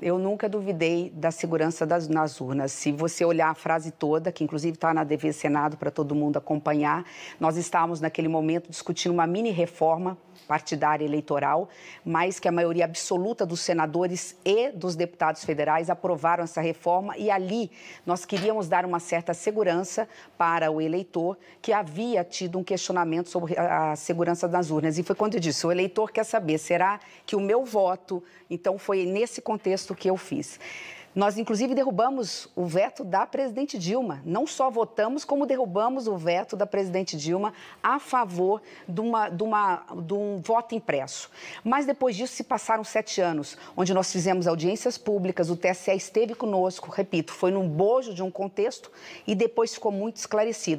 Eu nunca duvidei da segurança das, nas urnas. Se você olhar a frase toda, que inclusive está na DV Senado para todo mundo acompanhar, nós estávamos naquele momento discutindo uma mini reforma partidária eleitoral, mas que a maioria absoluta dos senadores e dos deputados federais aprovaram essa reforma e ali nós queríamos dar uma certa segurança para o eleitor que havia tido um questionamento sobre a segurança das urnas. E foi quando eu disse, o eleitor quer saber, será que o meu voto, então foi nesse contexto texto que eu fiz. Nós, inclusive, derrubamos o veto da presidente Dilma. Não só votamos, como derrubamos o veto da presidente Dilma a favor de, uma, de, uma, de um voto impresso. Mas depois disso se passaram sete anos, onde nós fizemos audiências públicas, o TSE esteve conosco, repito, foi num bojo de um contexto e depois ficou muito esclarecido.